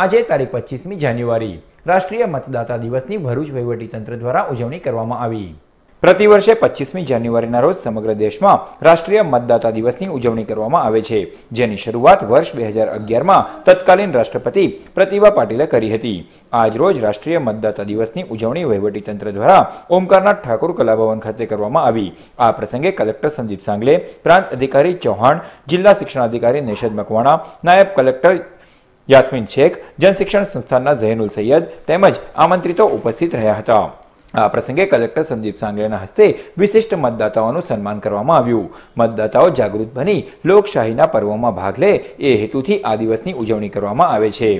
આજે તારીખ પચીસમી જાન્યુઆરી રાષ્ટ્રીય મતદાતા દિવસની ભરૂચ તંત્ર દ્વારા ઉજવણી કરવામાં આવી પ્રતિવર્ષે પચીસમી જાન્યુઆરીના રોજ સમગ્ર દેશમાં રાષ્ટ્રીય મતદાતા દિવસની ઉજવણી કરવામાં આવે છે જેની શરૂઆત વર્ષ બે હજાર અગિયારમાં તત્કાલીન રાષ્ટ્રપતિ પ્રતિભા પાટીલે કરી હતી આજ રોજ રાષ્ટ્રીય મતદાતા દિવસની ઉજવણી તંત્ર દ્વારા ઓમકારનાથ ઠાકોર કલાભવન ખાતે કરવામાં આવી આ પ્રસંગે કલેક્ટર સંદીપ સાંગલે પ્રાંત અધિકારી ચૌહાણ જિલ્લા શિક્ષણાધિકારી નિષદ મકવાણા નાયબ કલેક્ટર યાસ્મીન શેખ જનશિક્ષણ સંસ્થાના ઝહેનુલ સૈયદ તેમજ આમંત્રિતો ઉપસ્થિત રહ્યા હતા આ પ્રસંગે કલેક્ટર સંદીપ સાંગલેના હસ્તે વિશિષ્ટ મતદાતાઓનું સન્માન કરવામાં આવ્યું મતદાતાઓ જાગૃત બની લોકશાહીના પર્વોમાં ભાગ લે એ હેતુથી આ દિવસની ઉજવણી કરવામાં આવે છે